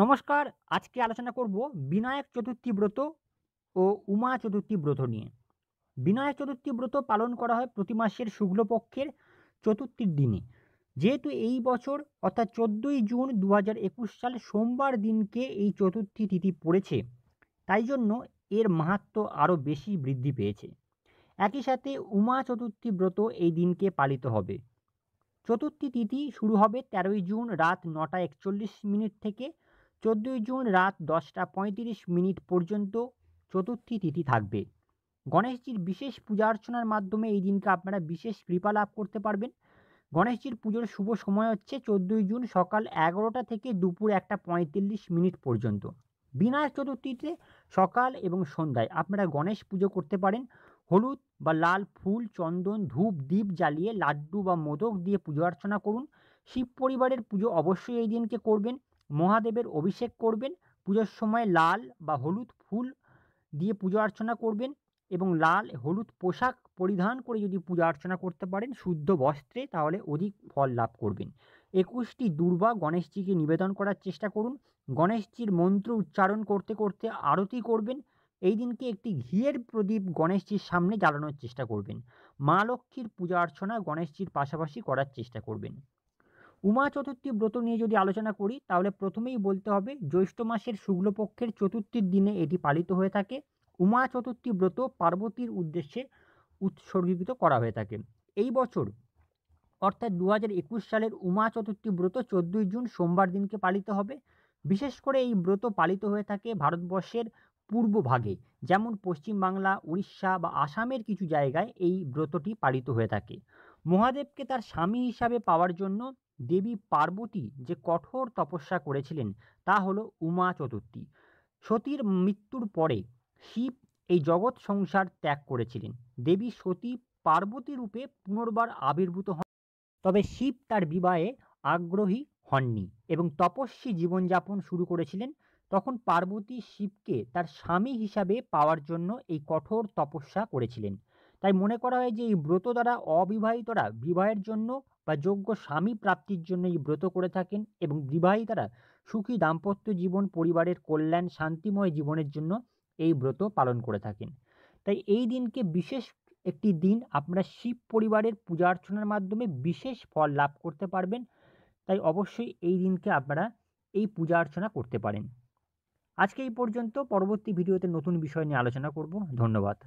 নমস্কার আজকে আলোচনা করব বিনায়ক চতুর্থী ব্রত ও উমা চতুর্থী ব্রত নিয়ে বিনায়ক চতুর্থী ব্রত পালন করা হয় প্রতি মাসের শুক্লপক্ষের চতুর্থীর দিনে যেহেতু এই বছর অর্থাৎ চোদ্দোই জুন দু সাল সোমবার দিনকে এই চতুর্থী তিথি পড়েছে তাই জন্য এর মাহাত্ম আরও বেশি বৃদ্ধি পেয়েছে একই সাথে উমা চতুর্থী ব্রত এই দিনকে পালিত হবে চতুর্থী তিথি শুরু হবে তেরোই জুন রাত নটা একচল্লিশ মিনিট থেকে চোদ্দোই জুন রাত দশটা পঁয়ত্রিশ মিনিট পর্যন্ত চতুর্থী তিথি থাকবে গণেশজির বিশেষ পূজা অর্চনার মাধ্যমে এই দিনকে আপনারা বিশেষ কৃপা লাভ করতে পারবেন গণেশজির পুজোর শুভ সময় হচ্ছে চোদ্দোই জুন সকাল এগারোটা থেকে দুপুর একটা পঁয়তাল্লিশ মিনিট পর্যন্ত বিনায়ক চতুর্থীতে সকাল এবং সন্ধ্যায় আপনারা গণেশ পুজো করতে পারেন হলুদ বা লাল ফুল চন্দন ধূপ দ্বীপ জ্বালিয়ে লাড্ডু বা মোদক দিয়ে পুজো অর্চনা করুন শিব পরিবারের পুজো অবশ্যই এই দিনকে করবেন মহাদেবের অভিষেক করবেন পুজোর সময় লাল বা হলুদ ফুল দিয়ে পূজা অর্চনা করবেন এবং লাল হলুদ পোশাক পরিধান করে যদি পূজা অর্চনা করতে পারেন শুদ্ধ বস্ত্রে তাহলে অধিক ফল লাভ করবেন একুশটি দুর্বা গণেশজিকে নিবেদন করার চেষ্টা করুন গণেশজির মন্ত্র উচ্চারণ করতে করতে আরতি করবেন এই দিনকে একটি ঘিয়ের প্রদীপ গণেশজির সামনে জ্বালানোর চেষ্টা করবেন মা লক্ষ্মীর পূজা অর্চনা গণেশজির পাশাপাশি করার চেষ্টা করবেন উমা চতুর্থী ব্রত নিয়ে যদি আলোচনা করি তাহলে প্রথমেই বলতে হবে জ্যৈষ্ঠ মাসের শুক্লপক্ষের চতুর্থীর দিনে এটি পালিত হয়ে থাকে উমা চতুর্থী ব্রত পার্বতীর উদ্দেশ্যে উৎসর্গীকৃত করা হয়ে থাকে এই বছর অর্থাৎ দু একুশ সালের উমা চতুর্থী ব্রত চোদ্দই জুন সোমবার দিনকে পালিত হবে বিশেষ করে এই ব্রত পালিত হয়ে থাকে ভারতবর্ষের পূর্ব ভাগে যেমন পশ্চিমবাংলা উড়িষ্যা বা আসামের কিছু জায়গায় এই ব্রতটি পালিত হয়ে থাকে মহাদেবকে তার স্বামী হিসাবে পাওয়ার জন্য দেবী পার্বতী যে কঠোর তপস্যা করেছিলেন তা হলো উমা চতুর্থী সতীর মৃত্যুর পরে শিব এই জগৎ সংসার ত্যাগ করেছিলেন দেবী সতী পার্বতী রূপে পুনর্বার আবির্ভূত হন তবে শিব তার বিবাহে আগ্রহী হননি এবং তপস্বী জীবনযাপন শুরু করেছিলেন তখন পার্বতী শিবকে তার স্বামী হিসাবে পাওয়ার জন্য এই কঠোর তপস্যা করেছিলেন তাই মনে করা হয় যে এই ব্রত দ্বারা অবিবাহিতরা বিবাহের জন্য বা যোগ্য স্বামী প্রাপ্তির জন্য এই ব্রত করে থাকেন এবং বিবাহিতারা সুখী দাম্পত্য জীবন পরিবারের কল্যাণ শান্তিময় জীবনের জন্য এই ব্রত পালন করে থাকেন তাই এই দিনকে বিশেষ একটি দিন আপনারা শিব পরিবারের পূজা অর্চনার মাধ্যমে বিশেষ ফল লাভ করতে পারবেন তাই অবশ্যই এই দিনকে আপনারা এই পূজা অর্চনা করতে পারেন আজকে এই পর্যন্ত পরবর্তী ভিডিওতে নতুন বিষয় নিয়ে আলোচনা করব ধন্যবাদ